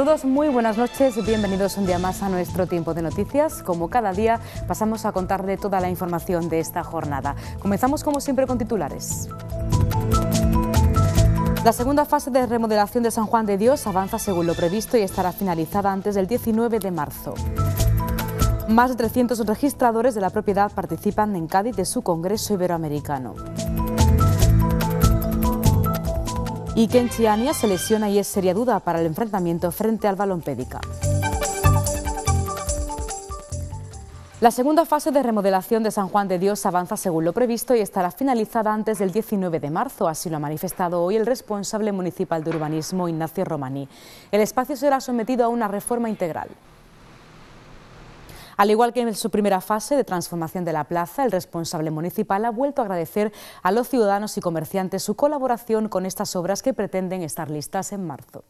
Saludos, muy buenas noches, y bienvenidos un día más a nuestro tiempo de noticias. Como cada día, pasamos a contarle toda la información de esta jornada. Comenzamos como siempre con titulares. La segunda fase de remodelación de San Juan de Dios avanza según lo previsto y estará finalizada antes del 19 de marzo. Más de 300 registradores de la propiedad participan en Cádiz de su Congreso Iberoamericano. Y en Chiania se lesiona y es seria duda para el enfrentamiento frente al Balón Pédica. La segunda fase de remodelación de San Juan de Dios avanza según lo previsto y estará finalizada antes del 19 de marzo, así lo ha manifestado hoy el responsable municipal de urbanismo, Ignacio Romaní. El espacio será sometido a una reforma integral. Al igual que en su primera fase de transformación de la plaza, el responsable municipal ha vuelto a agradecer a los ciudadanos y comerciantes su colaboración con estas obras que pretenden estar listas en marzo.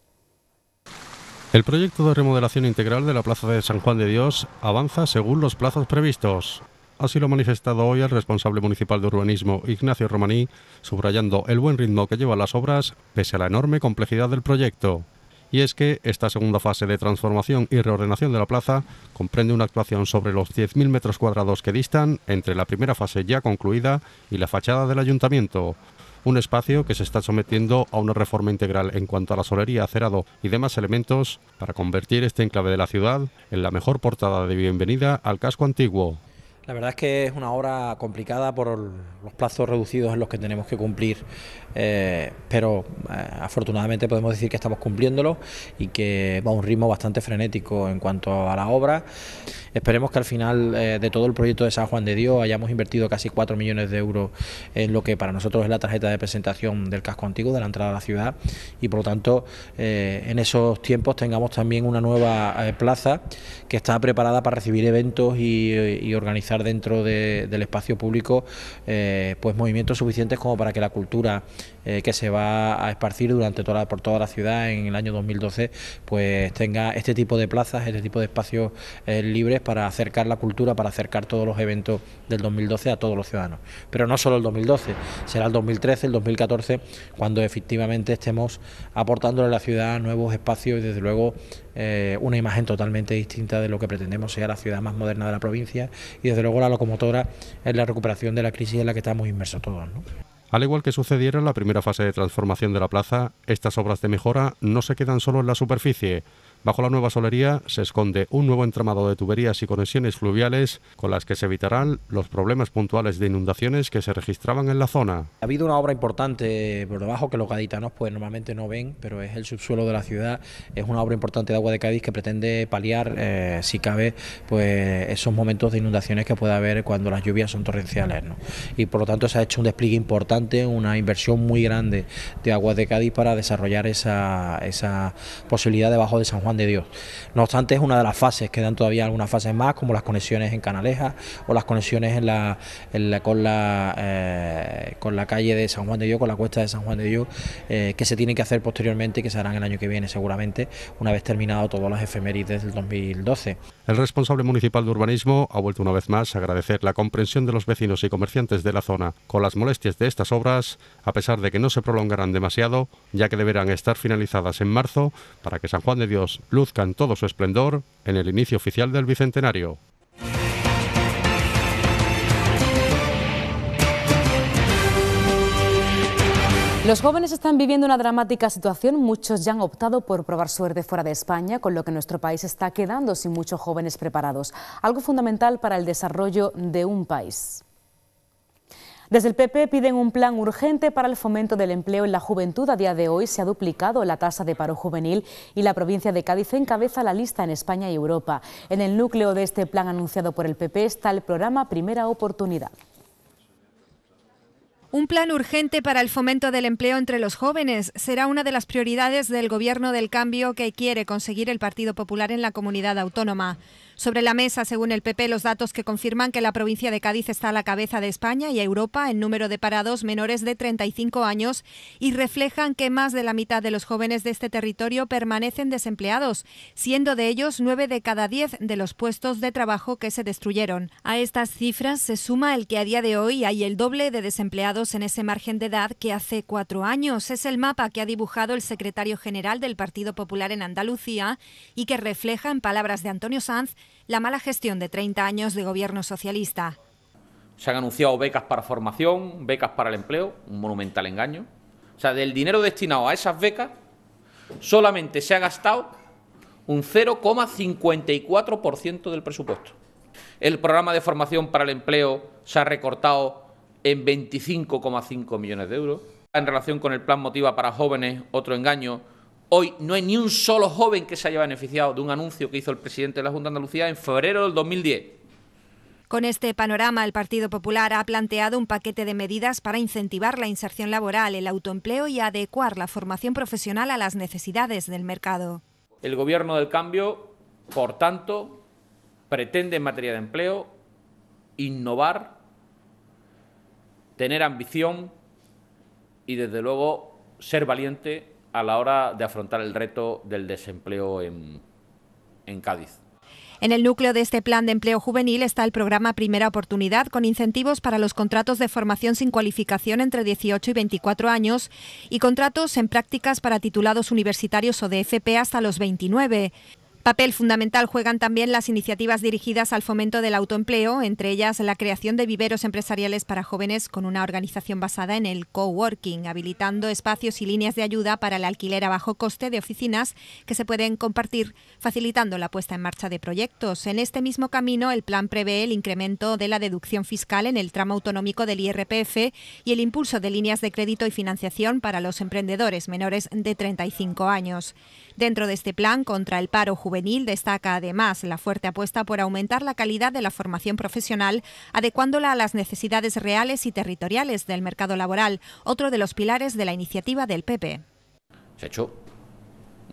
El proyecto de remodelación integral de la Plaza de San Juan de Dios avanza según los plazos previstos. Así lo ha manifestado hoy el responsable municipal de urbanismo, Ignacio Romaní, subrayando el buen ritmo que llevan las obras pese a la enorme complejidad del proyecto y es que esta segunda fase de transformación y reordenación de la plaza comprende una actuación sobre los 10.000 metros cuadrados que distan entre la primera fase ya concluida y la fachada del ayuntamiento. Un espacio que se está sometiendo a una reforma integral en cuanto a la solería, acerado y demás elementos para convertir este enclave de la ciudad en la mejor portada de bienvenida al casco antiguo. La verdad es que es una obra complicada por los plazos reducidos en los que tenemos que cumplir, eh, pero eh, afortunadamente podemos decir que estamos cumpliéndolo y que va a un ritmo bastante frenético en cuanto a la obra. Esperemos que al final eh, de todo el proyecto de San Juan de Dios hayamos invertido casi 4 millones de euros en lo que para nosotros es la tarjeta de presentación del casco antiguo, de la entrada a la ciudad, y por lo tanto en esos tiempos tengamos también una nueva plaza que está preparada para recibir eventos y organizar dentro del espacio público eh, pues movimientos suficientes como para que la cultura eh, que se va a esparcir durante toda por toda la ciudad en el año 2012, pues tenga este tipo de plazas, este tipo de espacios eh, libres para acercar la cultura, para acercar todos los eventos del 2012 a todos los ciudadanos. Pero no solo el 2012, será el 2013, el 2014, cuando efectivamente estemos aportándole a la ciudad nuevos espacios y desde luego eh, una imagen totalmente distinta de lo que pretendemos sea la ciudad más moderna de la provincia y desde luego la locomotora es la recuperación de la crisis en la que estamos inmersos todos. Al igual que sucediera en la primera fase de transformación de la plaza, estas obras de mejora no se quedan solo en la superficie, Bajo la nueva solería se esconde un nuevo entramado de tuberías y conexiones fluviales con las que se evitarán los problemas puntuales de inundaciones que se registraban en la zona. Ha habido una obra importante por debajo que los gaditanos pues normalmente no ven, pero es el subsuelo de la ciudad. Es una obra importante de agua de Cádiz que pretende paliar, eh, si cabe, pues esos momentos de inundaciones que puede haber cuando las lluvias son torrenciales. ¿no? Y por lo tanto se ha hecho un despliegue importante, una inversión muy grande de Agua de Cádiz para desarrollar esa, esa posibilidad debajo de San Juan Juan de Dios. No obstante, es una de las fases, quedan todavía algunas fases más, como las conexiones en Canaleja o las conexiones en la, en la, con, la, eh, con la calle de San Juan de Dios, con la cuesta de San Juan de Dios, eh, que se tienen que hacer posteriormente y que se harán el año que viene seguramente, una vez terminado todas las efemérides del 2012. El responsable municipal de urbanismo ha vuelto una vez más a agradecer la comprensión de los vecinos y comerciantes de la zona con las molestias de estas obras, a pesar de que no se prolongarán demasiado, ya que deberán estar finalizadas en marzo para que San Juan de Dios luzcan todo su esplendor en el inicio oficial del Bicentenario. Los jóvenes están viviendo una dramática situación. Muchos ya han optado por probar suerte fuera de España, con lo que nuestro país está quedando sin muchos jóvenes preparados. Algo fundamental para el desarrollo de un país. Desde el PP piden un plan urgente para el fomento del empleo en la juventud. A día de hoy se ha duplicado la tasa de paro juvenil y la provincia de Cádiz encabeza la lista en España y Europa. En el núcleo de este plan anunciado por el PP está el programa Primera Oportunidad. Un plan urgente para el fomento del empleo entre los jóvenes será una de las prioridades del Gobierno del Cambio que quiere conseguir el Partido Popular en la comunidad autónoma sobre la mesa, según el PP, los datos que confirman que la provincia de Cádiz está a la cabeza de España y Europa en número de parados menores de 35 años y reflejan que más de la mitad de los jóvenes de este territorio permanecen desempleados, siendo de ellos 9 de cada 10 de los puestos de trabajo que se destruyeron. A estas cifras se suma el que a día de hoy hay el doble de desempleados en ese margen de edad que hace cuatro años. Es el mapa que ha dibujado el secretario general del Partido Popular en Andalucía y que refleja, en palabras de Antonio Sanz, la mala gestión de 30 años de gobierno socialista. Se han anunciado becas para formación, becas para el empleo, un monumental engaño. O sea, del dinero destinado a esas becas, solamente se ha gastado un 0,54% del presupuesto. El programa de formación para el empleo se ha recortado en 25,5 millones de euros. En relación con el plan Motiva para Jóvenes, otro engaño, Hoy no hay ni un solo joven que se haya beneficiado de un anuncio que hizo el presidente de la Junta de Andalucía en febrero del 2010. Con este panorama, el Partido Popular ha planteado un paquete de medidas para incentivar la inserción laboral, el autoempleo y adecuar la formación profesional a las necesidades del mercado. El Gobierno del Cambio, por tanto, pretende en materia de empleo innovar, tener ambición y, desde luego, ser valiente a la hora de afrontar el reto del desempleo en, Cádiz. En el núcleo de este plan de empleo juvenil está el programa Primera Oportunidad, con incentivos para los contratos de formación sin cualificación entre 18 y 24 años y contratos en prácticas para titulados universitarios o de FP hasta los 29. Papel fundamental juegan también las iniciativas dirigidas al fomento del autoempleo, entre ellas la creación de viveros empresariales para jóvenes con una organización basada en el coworking, habilitando espacios y líneas de ayuda para el alquiler a bajo coste de oficinas que se pueden compartir, facilitando la puesta en marcha de proyectos. En este mismo camino, el plan prevé el incremento de la deducción fiscal en el tramo autonómico del IRPF y el impulso de líneas de crédito y financiación para los emprendedores menores de 35 años. Dentro de este plan contra el paro juvenil, juvenil destaca además la fuerte apuesta por aumentar la calidad de la formación profesional, adecuándola a las necesidades reales y territoriales del mercado laboral, otro de los pilares de la iniciativa del PP. Se ha hecho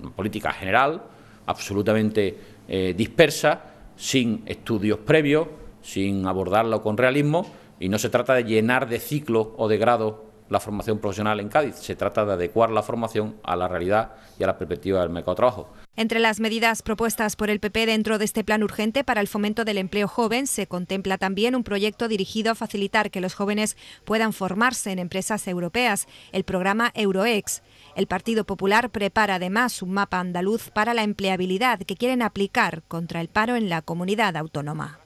una política general absolutamente eh, dispersa, sin estudios previos, sin abordarlo con realismo, y no se trata de llenar de ciclo o de grado la formación profesional en Cádiz. Se trata de adecuar la formación a la realidad y a la perspectiva del mercado de trabajo. Entre las medidas propuestas por el PP dentro de este plan urgente para el fomento del empleo joven se contempla también un proyecto dirigido a facilitar que los jóvenes puedan formarse en empresas europeas, el programa Euroex. El Partido Popular prepara además un mapa andaluz para la empleabilidad que quieren aplicar contra el paro en la comunidad autónoma.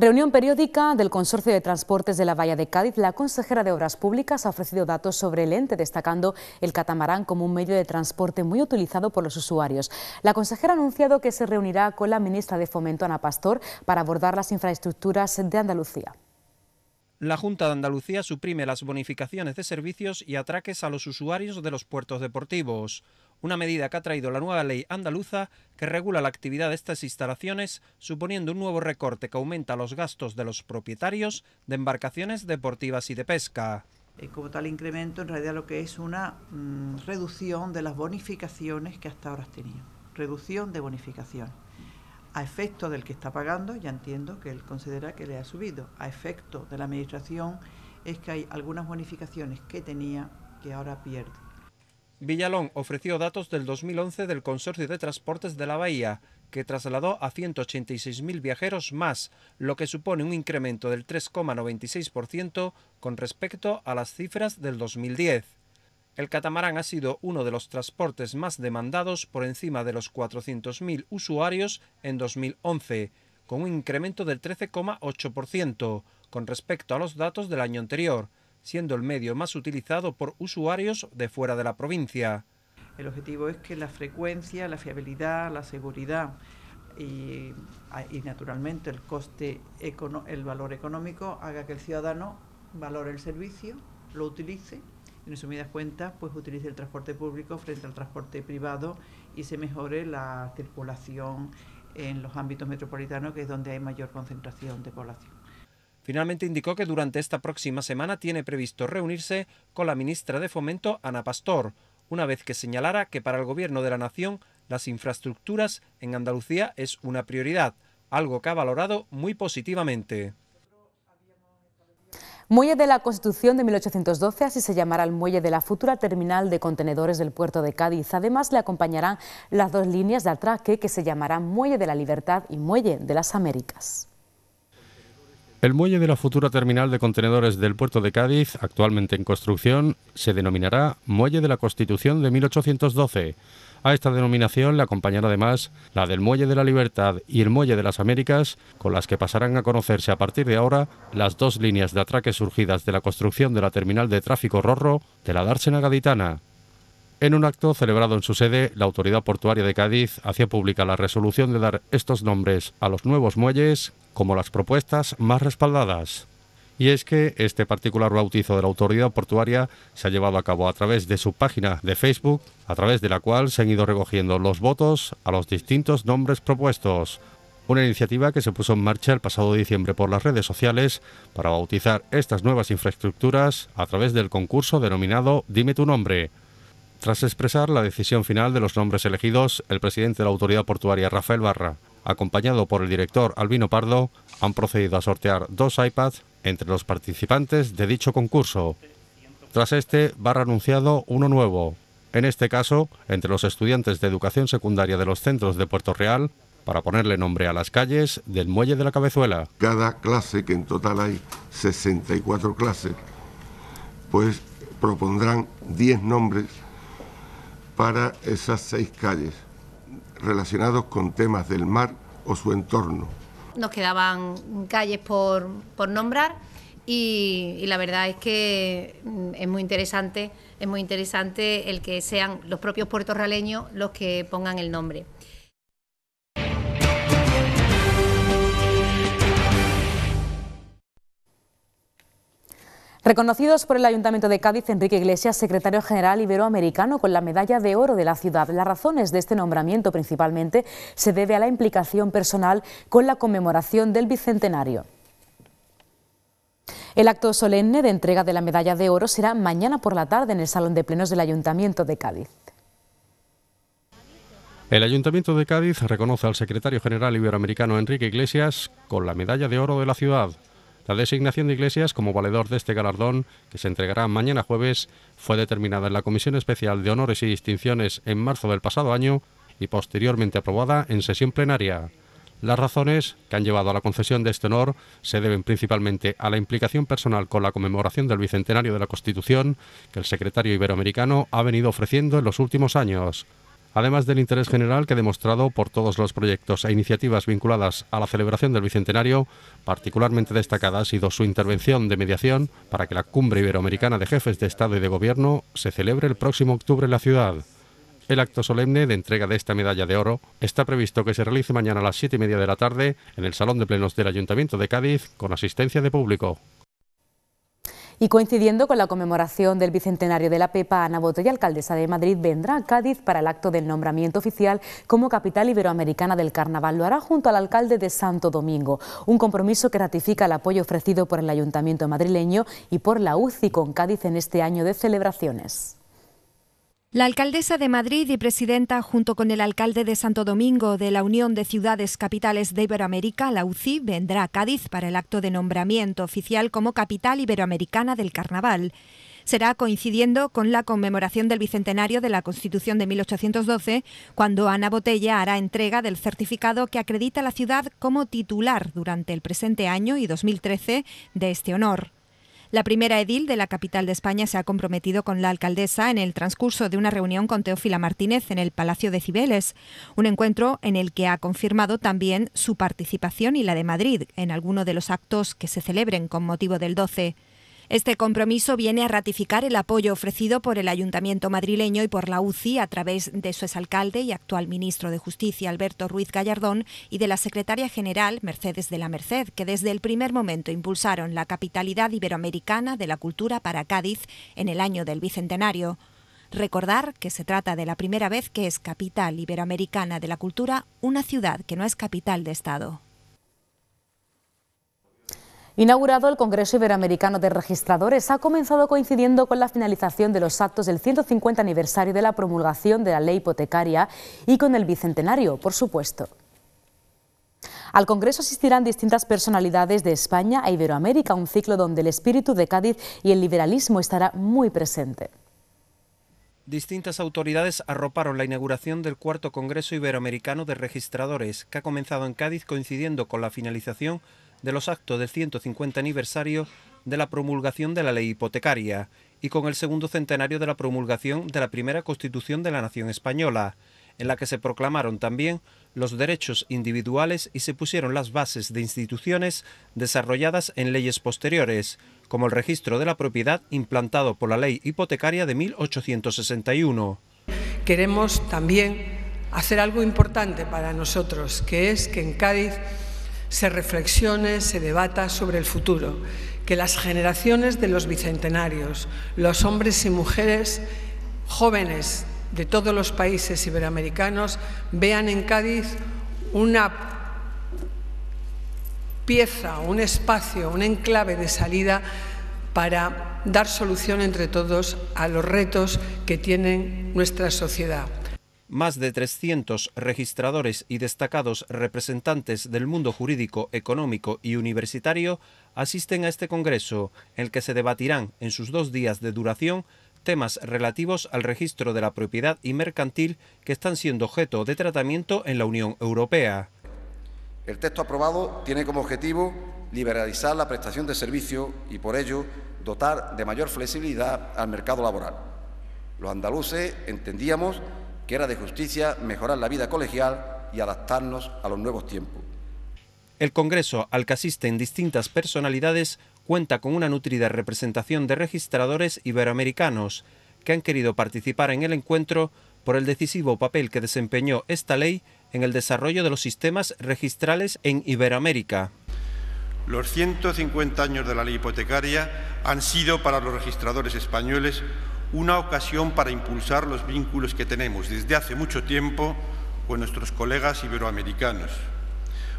Reunión periódica del Consorcio de Transportes de la Bahía de Cádiz, la consejera de Obras Públicas ha ofrecido datos sobre el ente, destacando el catamarán como un medio de transporte muy utilizado por los usuarios. La consejera ha anunciado que se reunirá con la ministra de Fomento, Ana Pastor, para abordar las infraestructuras de Andalucía. La Junta de Andalucía suprime las bonificaciones de servicios y atraques a los usuarios de los puertos deportivos una medida que ha traído la nueva ley andaluza que regula la actividad de estas instalaciones, suponiendo un nuevo recorte que aumenta los gastos de los propietarios de embarcaciones deportivas y de pesca. Como tal incremento, en realidad lo que es una mm, reducción de las bonificaciones que hasta ahora tenía... Reducción de bonificación. A efecto del que está pagando, ya entiendo que él considera que le ha subido. A efecto de la administración es que hay algunas bonificaciones que tenía que ahora pierde Villalón ofreció datos del 2011 del Consorcio de Transportes de la Bahía, que trasladó a 186.000 viajeros más, lo que supone un incremento del 3,96% con respecto a las cifras del 2010. El catamarán ha sido uno de los transportes más demandados por encima de los 400.000 usuarios en 2011, con un incremento del 13,8% con respecto a los datos del año anterior, siendo el medio más utilizado por usuarios de fuera de la provincia. El objetivo es que la frecuencia, la fiabilidad, la seguridad y, ah, naturalmente el coste, el valor económico, haga que el ciudadano valore el servicio, lo utilice y en resumidas cuentas pues utilice el transporte público frente al transporte privado y se mejore la circulación en los ámbitos metropolitanos que es donde hay mayor concentración de población. Finalmente indicó que durante esta próxima semana tiene previsto reunirse con la ministra de Fomento, Ana Pastor, una vez que señalara que para el Gobierno de la Nación las infraestructuras en Andalucía es una prioridad, algo que ha valorado muy positivamente. Muelle de la Constitución de 1812, así se llamará el muelle de la futura terminal de contenedores del puerto de Cádiz. Además, le acompañarán las dos líneas de atraque que se llamarán Muelle de la Libertad y Muelle de las Américas. El muelle de la futura terminal de contenedores del puerto de Cádiz, actualmente en construcción, se denominará Muelle de la Constitución de 1812. A esta denominación le acompañará además la del Muelle de la Libertad y el Muelle de las Américas, con las que pasarán a conocerse a partir de ahora las dos líneas de atraque surgidas de la construcción de la terminal de tráfico Rorro de la dársena gaditana. En un acto celebrado en su sede, la Autoridad Portuaria de Cádiz hacía pública la resolución de dar estos nombres a los nuevos muelles como las propuestas más respaldadas. Y es que este particular bautizo de la autoridad portuaria se ha llevado a cabo a través de su página de Facebook, a través de la cual se han ido recogiendo los votos a los distintos nombres propuestos. Una iniciativa que se puso en marcha el pasado diciembre por las redes sociales para bautizar estas nuevas infraestructuras a través del concurso denominado Dime tu nombre tras expresar la decisión final de los nombres elegidos, el presidente de la Autoridad Portuaria, Rafael Barra, acompañado por el director Albino Pardo, han procedido a sortear dos iPads entre los participantes de dicho concurso. Tras este, Barra ha anunciado uno nuevo, en este caso, entre los estudiantes de educación secundaria de los centros de Puerto Real, para ponerle nombre a las calles del Muelle de la Cabezuela. Cada clase, que en total hay 64 clases, pues propondrán 10 nombres para esas seis calles relacionados con temas del mar o su entorno. Nos quedaban calles por, nombrar y, y, la verdad es que mm, es muy interesante, es muy interesante el que sean los propios puertorraleños los que pongan el nombre. Reconocidos por el Ayuntamiento de Cádiz, Enrique Iglesias, secretario general iberoamericano con la medalla de oro de la ciudad. Las razones de este nombramiento principalmente se debe a la implicación personal con la conmemoración del Bicentenario. El acto solemne de entrega de la medalla de oro será mañana por la tarde en el Salón de Plenos del Ayuntamiento de Cádiz. El Ayuntamiento de Cádiz reconoce al secretario general iberoamericano Enrique Iglesias con la medalla de oro de la ciudad. La designación de Iglesias como valedor de este galardón, que se entregará mañana jueves, fue determinada en la Comisión Especial de Honores y Distinciones en marzo del pasado año y posteriormente aprobada en sesión plenaria. Las razones que han llevado a la concesión de este honor se deben principalmente a la implicación personal con la conmemoración del Bicentenario de la Constitución que el secretario iberoamericano ha venido ofreciendo en los últimos años además del interés general que ha demostrado por todos los proyectos e iniciativas vinculadas a la celebración del Bicentenario, particularmente destacada ha sido su intervención de mediación para que la Cumbre Iberoamericana de Jefes de Estado y de Gobierno se celebre el próximo octubre en la ciudad. El acto solemne de entrega de esta medalla de oro está previsto que se realice mañana a las siete y media de la tarde en el Salón de Plenos del Ayuntamiento de Cádiz con asistencia de público. Y coincidiendo con la conmemoración del bicentenario de la Pepa, Ana y alcaldesa de Madrid, vendrá a Cádiz para el acto del nombramiento oficial como capital iberoamericana del carnaval. Lo hará junto al alcalde de Santo Domingo, un compromiso que ratifica el apoyo ofrecido por el ayuntamiento madrileño y por la UCI con Cádiz en este año de celebraciones. La alcaldesa de Madrid y presidenta, junto con el alcalde de Santo Domingo de la Unión de Ciudades Capitales de Iberoamérica, la UCI, vendrá a Cádiz para el acto de nombramiento oficial como capital iberoamericana del carnaval. Será coincidiendo con la conmemoración del bicentenario de la Constitución de 1812, cuando Ana Botella hará entrega del certificado que acredita a la ciudad como titular durante el presente año y 2013 de este honor. La primera edil de la capital de España se ha comprometido con la alcaldesa en el transcurso de una reunión con Teófila Martínez en el Palacio de Cibeles, un encuentro en el que ha confirmado también su participación y la de Madrid en alguno de los actos que se celebren con motivo del 12. Este compromiso viene a ratificar el apoyo ofrecido por el Ayuntamiento madrileño y por la UCI a través de su exalcalde y actual ministro de Justicia, Alberto Ruiz Gallardón, y de la secretaria general, Mercedes de la Merced, que desde el primer momento impulsaron la capitalidad iberoamericana de la cultura para Cádiz en el año del Bicentenario. Recordar que se trata de la primera vez que es capital iberoamericana de la cultura una ciudad que no es capital de Estado. Inaugurado el Congreso Iberoamericano de Registradores, ha comenzado coincidiendo con la finalización de los actos del 150 aniversario de la promulgación de la ley hipotecaria y con el bicentenario, por supuesto. Al Congreso asistirán distintas personalidades de España e Iberoamérica, un ciclo donde el espíritu de Cádiz y el liberalismo estará muy presente. Distintas autoridades arroparon la inauguración del cuarto Congreso Iberoamericano de Registradores, que ha comenzado en Cádiz coincidiendo con la finalización de los actos del 150 aniversario de la promulgación de la ley hipotecaria y con el segundo centenario de la promulgación de la primera Constitución de la Nación Española, en la que se proclamaron también los derechos individuales y se pusieron las bases de instituciones desarrolladas en leyes posteriores, como el registro de la propiedad implantado por la ley hipotecaria de 1861. Queremos también hacer algo importante para nosotros, que es que en Cádiz se reflexione, se debata sobre el futuro, que las generaciones de los bicentenarios, los hombres y mujeres jóvenes de todos los países iberoamericanos vean en Cádiz una pieza, un espacio, un enclave de salida para dar solución entre todos a los retos que tiene nuestra sociedad más de 300 registradores y destacados representantes del mundo jurídico, económico y universitario asisten a este Congreso, en el que se debatirán en sus dos días de duración temas relativos al registro de la propiedad y mercantil que están siendo objeto de tratamiento en la Unión Europea. El texto aprobado tiene como objetivo liberalizar la prestación de servicios y, por ello, dotar de mayor flexibilidad al mercado laboral. Los andaluces entendíamos que era de justicia mejorar la vida colegial y adaptarnos a los nuevos tiempos. El Congreso, al que asisten distintas personalidades, cuenta con una nutrida representación de registradores iberoamericanos que han querido participar en el encuentro por el decisivo papel que desempeñó esta ley en el desarrollo de los sistemas registrales en Iberoamérica. Los 150 años de la ley hipotecaria han sido para los registradores españoles una ocasión para impulsar los vínculos que tenemos desde hace mucho tiempo con nuestros colegas iberoamericanos,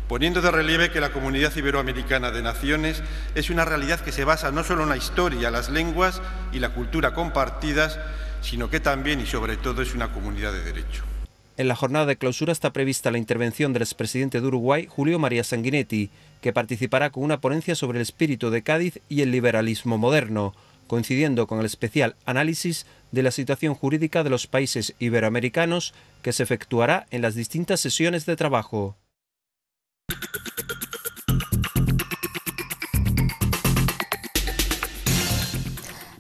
poniendo de relieve que la comunidad iberoamericana de naciones es una realidad que se basa no solo en la historia, las lenguas y la cultura compartidas, sino que también y sobre todo es una comunidad de derecho. En la jornada de clausura está prevista la intervención del expresidente de Uruguay, Julio María Sanguinetti, que participará con una ponencia sobre el espíritu de Cádiz y el liberalismo moderno coincidiendo con el especial análisis de la situación jurídica de los países iberoamericanos que se efectuará en las distintas sesiones de trabajo.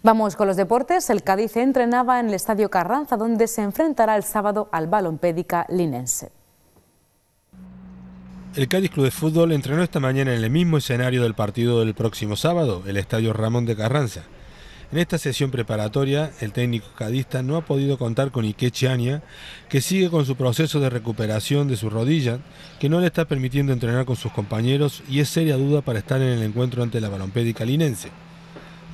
Vamos con los deportes. El Cádiz entrenaba en el Estadio Carranza, donde se enfrentará el sábado al pédica linense. El Cádiz Club de Fútbol entrenó esta mañana en el mismo escenario del partido del próximo sábado, el Estadio Ramón de Carranza. En esta sesión preparatoria, el técnico cadista no ha podido contar con Ikechiania, Chania, que sigue con su proceso de recuperación de su rodilla, que no le está permitiendo entrenar con sus compañeros y es seria duda para estar en el encuentro ante la balompédica linense.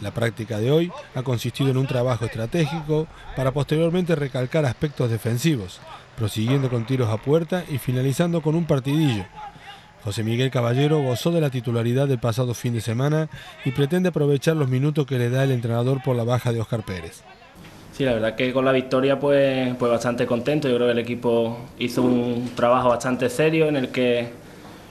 La práctica de hoy ha consistido en un trabajo estratégico para posteriormente recalcar aspectos defensivos, prosiguiendo con tiros a puerta y finalizando con un partidillo, José Miguel Caballero gozó de la titularidad del pasado fin de semana y pretende aprovechar los minutos que le da el entrenador por la baja de Óscar Pérez. Sí, la verdad que con la victoria pues, pues bastante contento. Yo creo que el equipo hizo un trabajo bastante serio en el que,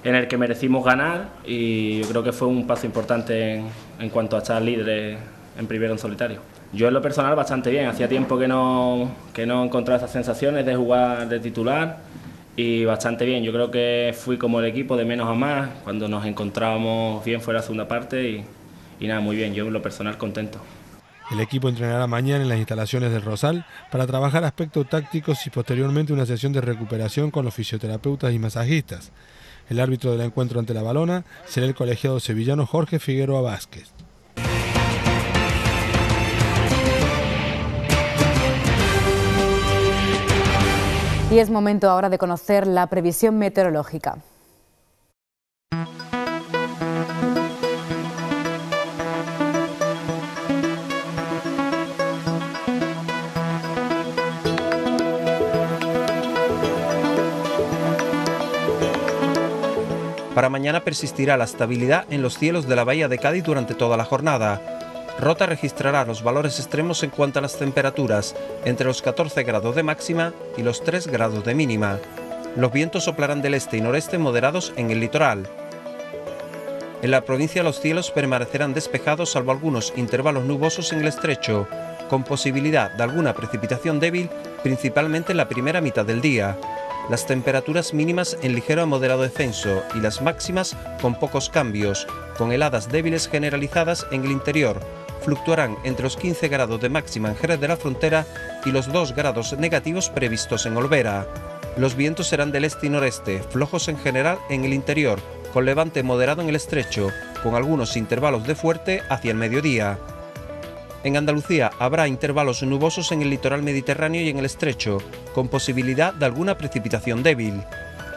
en el que merecimos ganar y yo creo que fue un paso importante en, cuanto a estar líder en primero en solitario. Yo en lo personal bastante bien, hacía tiempo que no, que no encontraba esas sensaciones de jugar de titular y bastante bien. Yo creo que fui como el equipo de menos a más cuando nos encontrábamos bien fuera la segunda parte y, y nada, muy bien. Yo en lo personal contento. El equipo entrenará mañana en las instalaciones del Rosal para trabajar aspectos tácticos y posteriormente una sesión de recuperación con los fisioterapeutas y masajistas. El árbitro del encuentro ante la balona será el colegiado sevillano Jorge Figueroa Vázquez. Y es momento ahora de conocer la previsión meteorológica. Para mañana persistirá la estabilidad en los cielos de la bahía de Cádiz durante toda la jornada. Rota registrará los valores extremos en cuanto a las temperaturas, entre los 14 grados de máxima y los 3 grados de mínima. Los vientos soplarán del este y noreste moderados en el litoral. En la provincia los cielos permanecerán despejados salvo algunos intervalos nubosos en el estrecho, con posibilidad de alguna precipitación débil, principalmente en la primera mitad del día. Las temperaturas mínimas en ligero a moderado descenso y las máximas con pocos cambios, con heladas débiles generalizadas en el interior, fluctuarán entre los 15 grados de máxima en Jerez de la Frontera y los 2 grados negativos previstos en Olvera. Los vientos serán del este y noreste, flojos en general en el interior, con levante moderado en el estrecho, con algunos intervalos de fuerte hacia el mediodía. En Andalucía habrá intervalos nubosos en el litoral mediterráneo y en el estrecho, con posibilidad de alguna precipitación débil.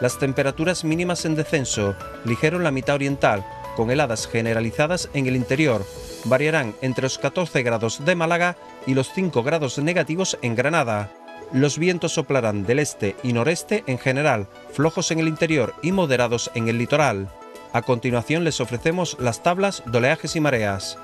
Las temperaturas mínimas en descenso, ligero en la mitad oriental, con heladas generalizadas en el interior, variarán entre los 14 grados de Málaga y los 5 grados negativos en Granada. Los vientos soplarán del este y noreste en general, flojos en el interior y moderados en el litoral. A continuación les ofrecemos las tablas de oleajes y mareas.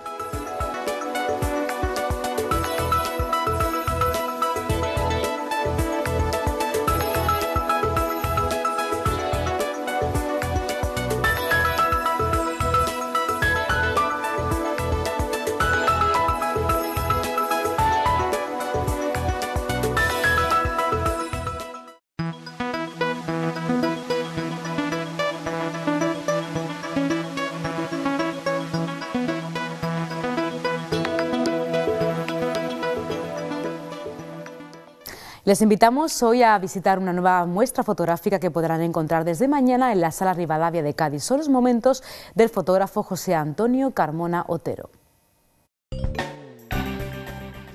Les invitamos hoy a visitar una nueva muestra fotográfica que podrán encontrar desde mañana en la Sala Rivadavia de Cádiz. Son los momentos del fotógrafo José Antonio Carmona Otero.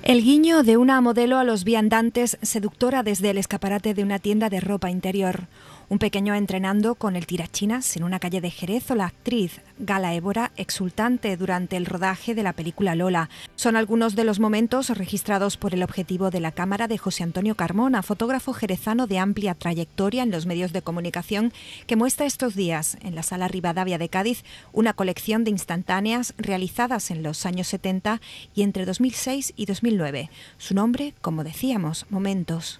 El guiño de una modelo a los viandantes seductora desde el escaparate de una tienda de ropa interior. Un pequeño entrenando con el tirachinas en una calle de Jerez o la actriz Gala Évora exultante durante el rodaje de la película Lola. Son algunos de los momentos registrados por el objetivo de la cámara de José Antonio Carmona, fotógrafo jerezano de amplia trayectoria en los medios de comunicación, que muestra estos días en la sala Rivadavia de Cádiz una colección de instantáneas realizadas en los años 70 y entre 2006 y 2009. Su nombre, como decíamos, Momentos.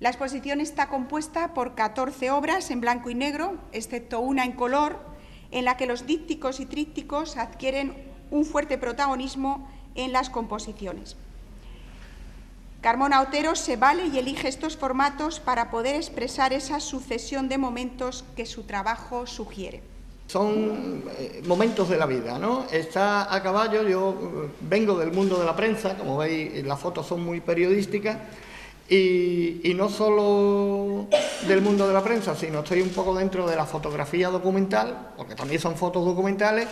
La exposición está compuesta por 14 obras en blanco y negro, excepto una en color, en la que los dípticos y trípticos adquieren un fuerte protagonismo en las composiciones. Carmona Otero se vale y elige estos formatos para poder expresar esa sucesión de momentos que su trabajo sugiere. Son eh, momentos de la vida, ¿no? Está a caballo, yo eh, vengo del mundo de la prensa, como veis las fotos son muy periodísticas, y, no solo del mundo de la prensa, sino estoy un poco dentro de la fotografía documental, porque también son fotos documentales,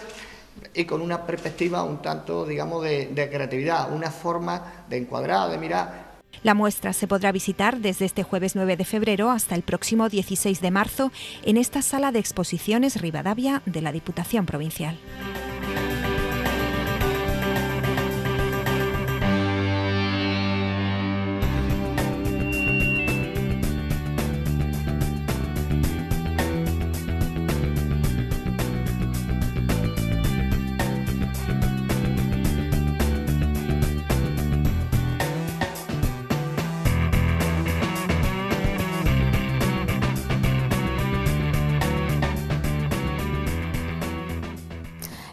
y con una perspectiva un tanto, digamos, de, de creatividad, una forma de encuadrar, de mirar. La muestra se podrá visitar desde este jueves 9 de febrero hasta el próximo 16 de marzo en esta sala de exposiciones Rivadavia de la Diputación Provincial.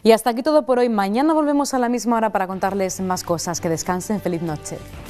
Y hasta aquí todo por hoy. Mañana volvemos a la misma hora para contarles más cosas. Que descansen. Feliz noche.